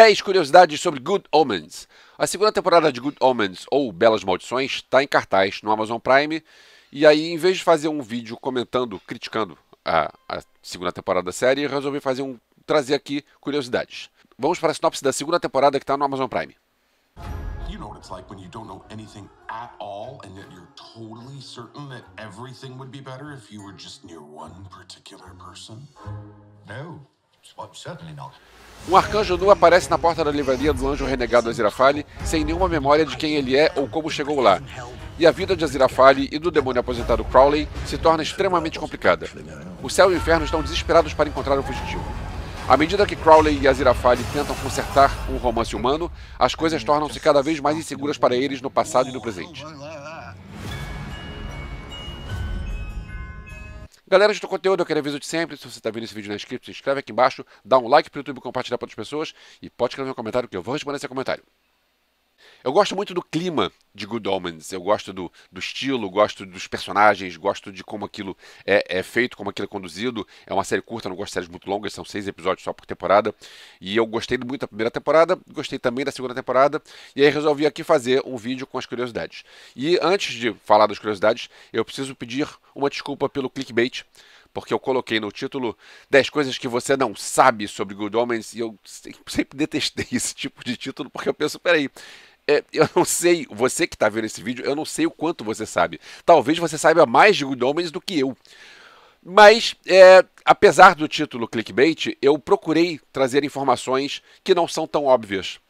10 curiosidades sobre Good Omens. A segunda temporada de Good Omens, ou Belas Maldições, está em cartaz no Amazon Prime. E aí, em vez de fazer um vídeo comentando, criticando a, a segunda temporada da série, resolvi fazer um, trazer aqui curiosidades. Vamos para a sinopse da segunda temporada que está no Amazon Prime. You know what it's like when you don't know anything at all, and yet you're totally certain that everything would be better if you were just near one particular person? No. Um arcanjo nu aparece na porta da livraria do anjo renegado Azirafale, sem nenhuma memória de quem ele é ou como chegou lá. E a vida de Azirafale e do demônio aposentado Crowley se torna extremamente complicada. O céu e o inferno estão desesperados para encontrar o fugitivo. À medida que Crowley e Azirafale tentam consertar um romance humano, as coisas tornam-se cada vez mais inseguras para eles no passado e no presente. Galera, este é o conteúdo, aquele aviso de sempre. Se você está vendo esse vídeo na inscrito, se inscreve aqui embaixo, dá um like para o YouTube compartilhar para outras pessoas e pode escrever um comentário que eu vou responder seu comentário. Eu gosto muito do clima de Good Omens. Eu gosto do, do estilo, gosto dos personagens, gosto de como aquilo é, é, feito, como aquilo é conduzido. É uma série curta, não gosto de séries muito longas, são seis episódios só por temporada. E eu gostei muito da primeira temporada, gostei também da segunda temporada. E aí resolvi aqui fazer um vídeo com as curiosidades. E antes de falar das curiosidades, eu preciso pedir uma desculpa pelo clickbait porque eu coloquei no título 10 coisas que você não sabe sobre Good Omens e eu sempre detestei esse tipo de título porque eu penso, peraí, é, eu não sei, você que está vendo esse vídeo, eu não sei o quanto você sabe. Talvez você saiba mais de Good Omens do que eu. Mas, é, apesar do título clickbait, eu procurei trazer informações que não são tão óbvias.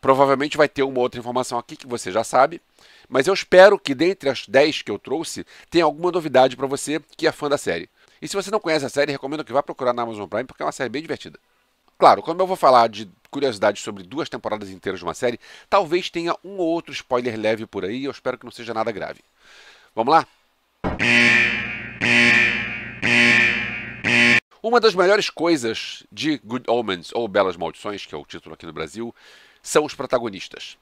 Provavelmente vai ter uma outra informação aqui que você já sabe, mas eu espero que dentre as 10 que eu trouxe, tenha alguma novidade para você que é fã da série. E se você não conhece a série, recomendo que vá procurar na Amazon Prime, porque é uma série bem divertida. Claro, como eu vou falar de curiosidade sobre duas temporadas inteiras de uma série, talvez tenha um ou outro spoiler leve por aí, eu espero que não seja nada grave. Vamos lá? Uma das melhores coisas de Good Omens ou Belas Maldições, que é o título aqui no Brasil, são os protagonistas.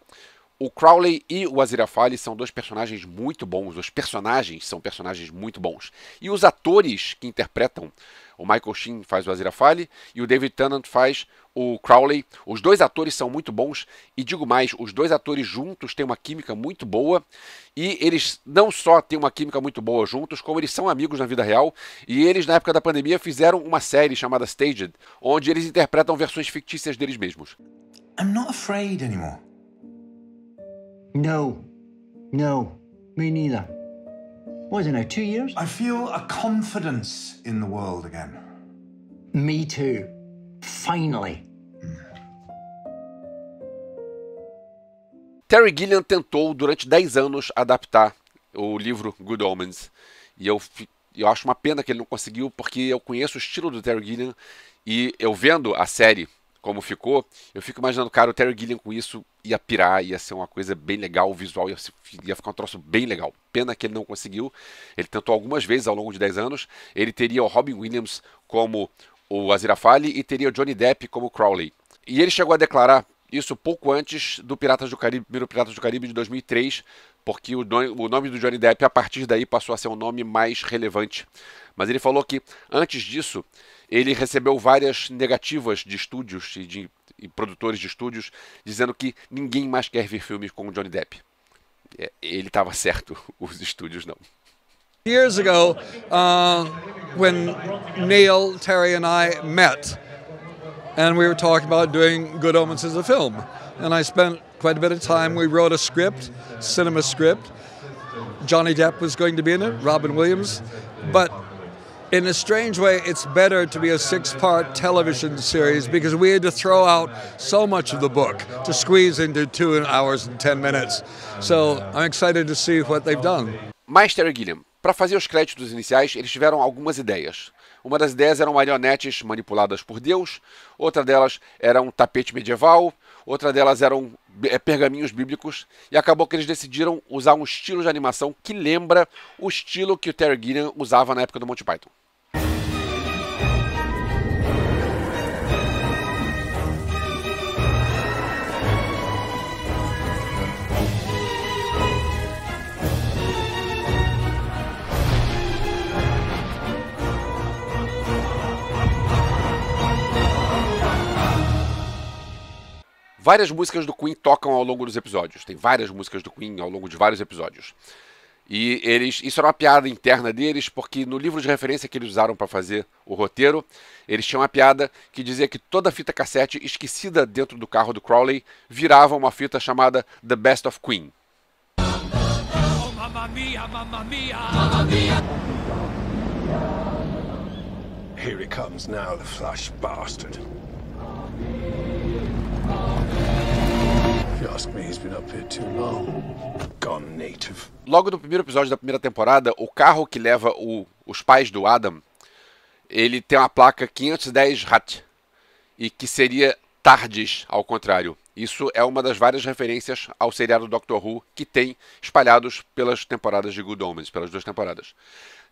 O Crowley e o Aziraphale são dois personagens muito bons, os personagens são personagens muito bons. E os atores que interpretam, o Michael Sheen faz o Aziraphale e o David Tennant faz o Crowley. Os dois atores são muito bons e digo mais, os dois atores juntos têm uma química muito boa e eles não só têm uma química muito boa juntos, como eles são amigos na vida real e eles na época da pandemia fizeram uma série chamada Staged, onde eles interpretam versões fictícias deles mesmos. I'm not afraid anymore. No, no, me neither. What is it now, two years? I feel a confidence in the world again. Me too. Finally. Terry Gilliam tentou durante 10 anos adaptar o livro Good Omens. E eu, eu acho uma pena que ele não conseguiu, porque eu conheço o estilo do Terry Gilliam e eu vendo a série como ficou, eu fico imaginando, cara, o Terry Gilliam com isso ia pirar, ia ser uma coisa bem legal, o visual ia, ia ficar um troço bem legal. Pena que ele não conseguiu, ele tentou algumas vezes ao longo de 10 anos, ele teria o Robin Williams como o Azirafale e teria o Johnny Depp como Crowley. E ele chegou a declarar isso pouco antes do Piratas do Caribe, primeiro Piratas do Caribe de 2003, porque o, nome do Johnny Depp a partir daí passou a ser um nome mais relevante. Mas ele falou que antes disso ele recebeu várias negativas de estúdios e de e produtores de estúdios dizendo que ninguém mais quer ver filmes com o Johnny Depp. É, ele estava certo, os estúdios não. Years ago, uh, when Neil, Terry, and I met, and we were talking about doing Good Omens as a film, and I spent quite a bit of time. We wrote a script, cinema script. Johnny Depp was going to be in it, Robin Williams, but in a strange way, it's better to be a six part television series because we had to throw out so much of the book to squeeze into two hours and 10 minutes. So I'm excited to see what they've done. Meister Gilliam, para fazer os créditos iniciais, eles tiveram algumas ideias. Uma das ideias eram marionetes manipuladas por Deus, outra delas era um tapete medieval, outra delas eram é, pergaminhos bíblicos, e acabou que eles decidiram usar um estilo de animação que lembra o estilo que o Terry Gilliam usava na época do Monty Python. Várias músicas do Queen tocam ao longo dos episódios. Tem várias músicas do Queen ao longo de vários episódios. E eles, isso era uma piada interna deles, porque no livro de referência que eles usaram para fazer o roteiro, eles tinham uma piada que dizia que toda fita cassete esquecida dentro do carro do Crowley virava uma fita chamada The Best of Queen. Oh, mamma mia, mamma mia. Mamma mia. Here he comes now, the flash bastard. Logo no primeiro episódio da primeira temporada, o carro que leva o, os pais do Adam, ele tem uma placa 510 HAT e que seria tardes, ao contrário. Isso é uma das várias referências ao seriado Doctor Who que tem espalhados pelas temporadas de Good Omens, pelas duas temporadas.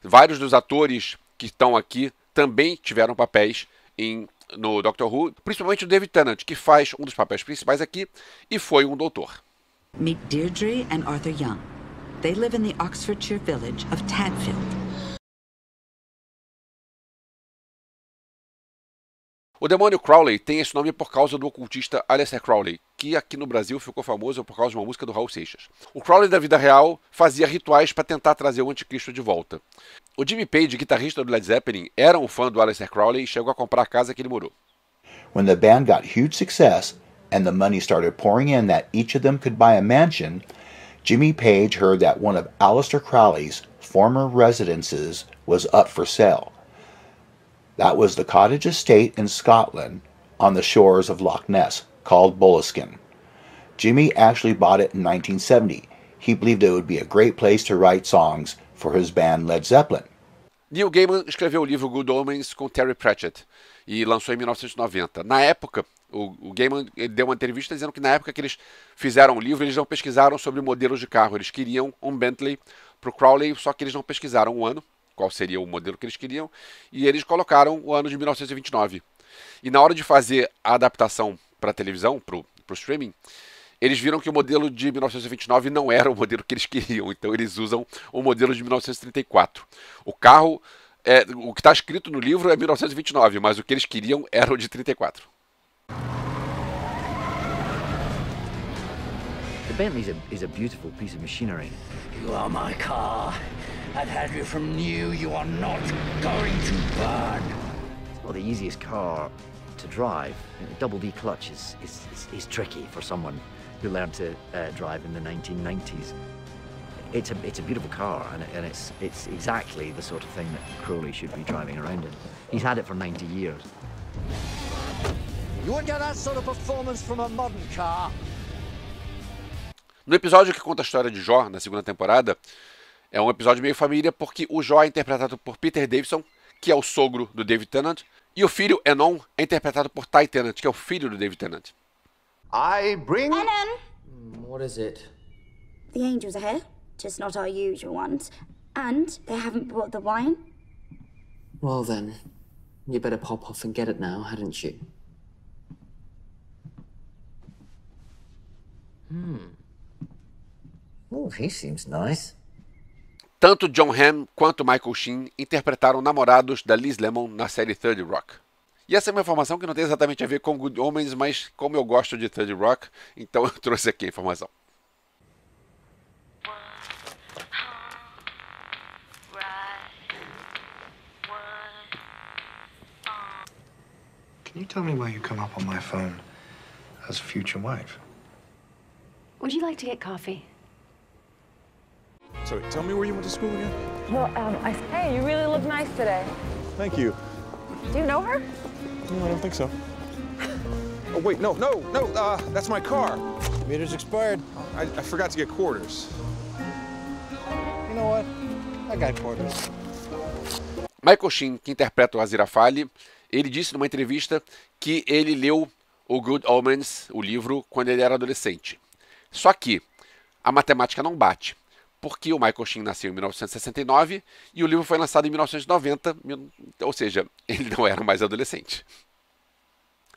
Vários dos atores que estão aqui também tiveram papéis em, no Doctor Who, principalmente o David Tennant, que faz um dos papéis principais aqui e foi um doutor. Meet Deirdre and Arthur Young. They live in the Oxfordshire village of Tadfield. O demônio Crowley tem esse nome por causa do ocultista Aleister Crowley, que aqui no Brasil ficou famoso por causa de uma música do Raul Seixas. O Crowley da vida real fazia rituais para tentar trazer o anticristo de volta. O Jimmy Page, guitarrista do Led Zeppelin, era um fã do Aleister Crowley e chegou a comprar a casa que ele morou. When the band got huge success, and the money started pouring in that each of them could buy a mansion, Jimmy Page heard that one of Aleister Crowley's former residences was up for sale. That was the cottage estate in Scotland on the shores of Loch Ness called Bulliskin. Jimmy actually bought it in 1970. He believed it would be a great place to write songs for his band Led Zeppelin. Neil Gaiman escreveu o livro Good Omens com Terry Pratchett e lançou em 1990. Na época, O, o Gaiman deu uma entrevista dizendo que na época que eles fizeram o livro, eles não pesquisaram sobre modelos de carro. Eles queriam um Bentley para o Crowley, só que eles não pesquisaram o ano, qual seria o modelo que eles queriam, e eles colocaram o ano de 1929. E na hora de fazer a adaptação para televisão, para o streaming, eles viram que o modelo de 1929 não era o modelo que eles queriam, então eles usam o modelo de 1934. O carro, é, o que está escrito no livro é 1929, mas o que eles queriam era o de 34. Bentley's a, is a beautiful piece of machinery. You are my car. I've had you from new. You are not going to burn. It's not the easiest car to drive. Double D clutch is, is, is, is tricky for someone who learned to uh, drive in the 1990s. It's a, it's a beautiful car, and, and it's, it's exactly the sort of thing that Crowley should be driving around in. He's had it for 90 years. You wouldn't get that sort of performance from a modern car. No episódio que conta a história de Jó, na segunda temporada, é um episódio meio família porque o Jó é interpretado por Peter Davidson, que é o sogro do David Tennant, e o filho Enon é interpretado por Ty Tennant, que é o filho do David Tennant. I bring Enon. Hmm, what is it? The angels are here, just not our usual ones, and they haven't brought the wine. Well then, you better pop off and get it now, hadn't you? Hmm. Oh, he seems nice. Tanto John Hamm quanto Michael Sheen interpretaram namorados da Liz Lemon na série Third Rock. E essa é uma informação que não tem exatamente a ver com Good Omens, mas como eu gosto de Third Rock, então eu trouxe aqui a informação. Can you tell me why you come up on my phone as future wife? Would you like to get coffee? Sorry, tell me where you went to school again? Well, um, I, hey, you really look nice today. Thank you. Do you know her? No, I don't think so. oh, wait, no, no, no, uh, that's my car. Meter's expired. I, I forgot to get quarters. You know what? I got quarters. Michael Sheen, que interpreta o Azirafale, ele disse numa entrevista que ele leu o Good Omens, o livro, quando ele era adolescente. Só que a matemática não bate porque o Michael Sheen nasceu em 1969 e o livro foi lançado em 1990, ou seja, ele não era mais adolescente.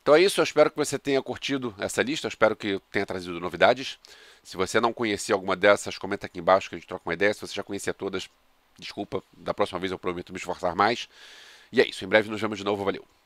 Então é isso, eu espero que você tenha curtido essa lista, eu espero que tenha trazido novidades. Se você não conhecia alguma dessas, comenta aqui embaixo que a gente troca uma ideia. Se você já conhecia todas, desculpa, da próxima vez eu prometo me esforçar mais. E é isso, em breve nos vemos de novo, valeu!